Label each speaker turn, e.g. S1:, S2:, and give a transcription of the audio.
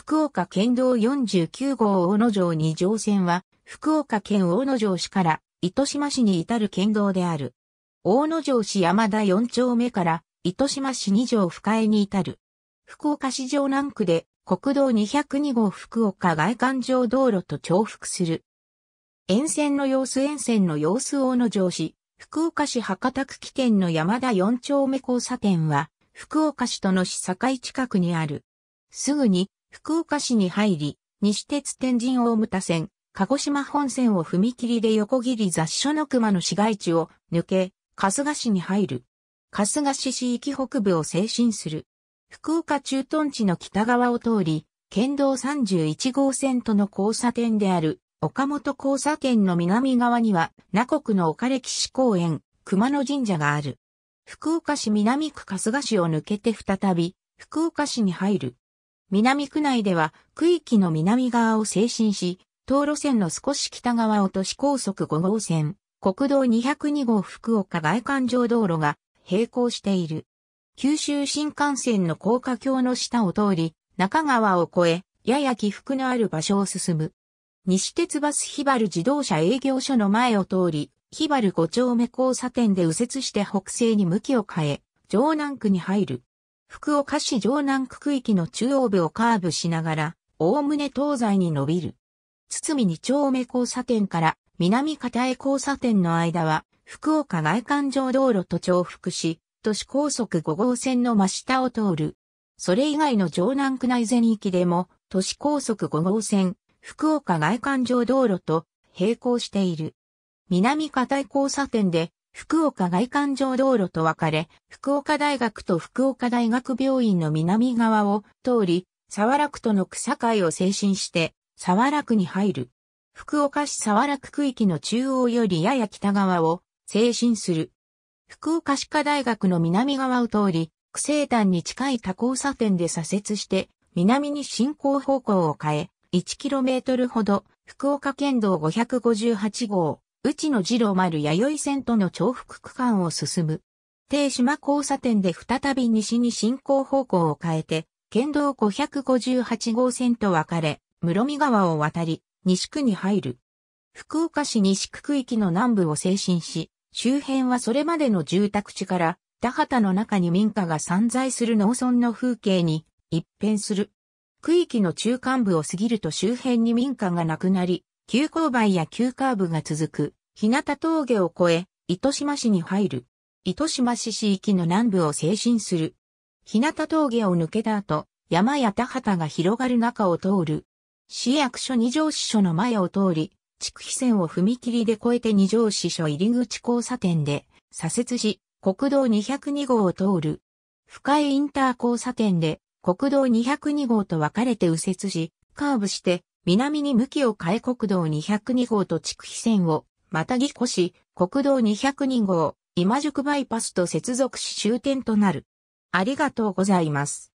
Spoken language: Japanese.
S1: 福岡県道49号大野城二条線は、福岡県大野城市から糸島市に至る県道である。大野城市山田4丁目から糸島市二条深江に至る。福岡市城南区で国道202号福岡外環状道路と重複する。沿線の様子沿線の様子大野城市、福岡市博多区起点の山田4丁目交差点は、福岡市との市境近くにある。すぐに福岡市に入り、西鉄天神大牟田線、鹿児島本線を踏切で横切り雑所の熊の市街地を抜け、春日市に入る。春日市市域北部を精進する。福岡駐屯地の北側を通り、県道31号線との交差点である岡本交差点の南側には、名国の岡歴史公園、熊野神社がある。福岡市南区春日市を抜けて再び、福岡市に入る。南区内では区域の南側を西進し、道路線の少し北側を都市高速5号線、国道202号福岡外環状道路が並行している。九州新幹線の高架橋の下を通り、中川を越え、やや起伏のある場所を進む。西鉄バスヒバル自動車営業所の前を通り、ヒバル5丁目交差点で右折して北西に向きを変え、城南区に入る。福岡市城南区区域の中央部をカーブしながら、おおむね東西に伸びる。堤二丁目交差点から南片江交差点の間は、福岡外環状道路と重複し、都市高速5号線の真下を通る。それ以外の城南区内全域でも、都市高速5号線、福岡外環状道路と並行している。南片江交差点で福岡外環状道路と分かれ、福岡大学と福岡大学病院の南側を通り、沢楽との草会を精神して、沢楽に入る。福岡市沢楽区域の中央よりやや北側を精神する。福岡歯科大学の南側を通り、区西端に近い多交差点で左折して、南に進行方向を変え、1km ほど、福岡県道558号、内野次郎丸弥生線との重複区間を進む。停島交差点で再び西に進行方向を変えて、県道558号線と分かれ、室見川を渡り、西区に入る。福岡市西区区域の南部を精神し、周辺はそれまでの住宅地から、田畑の中に民家が散在する農村の風景に一変する。区域の中間部を過ぎると周辺に民家がなくなり、急勾配や急カーブが続く。日向峠を越え、糸島市に入る。糸島市市域の南部を精進する。日向峠を抜けた後、山や田畑が広がる中を通る。市役所二条支所の前を通り、筑肥線を踏切で越えて二条支所入口交差点で、左折し、国道202号を通る。深井インター交差点で、国道202号と分かれて右折し、カーブして、南に向きを変え国道202号と筑肥線をまたぎ越し、国道202号、今宿バイパスと接続し終点となる。ありがとうございます。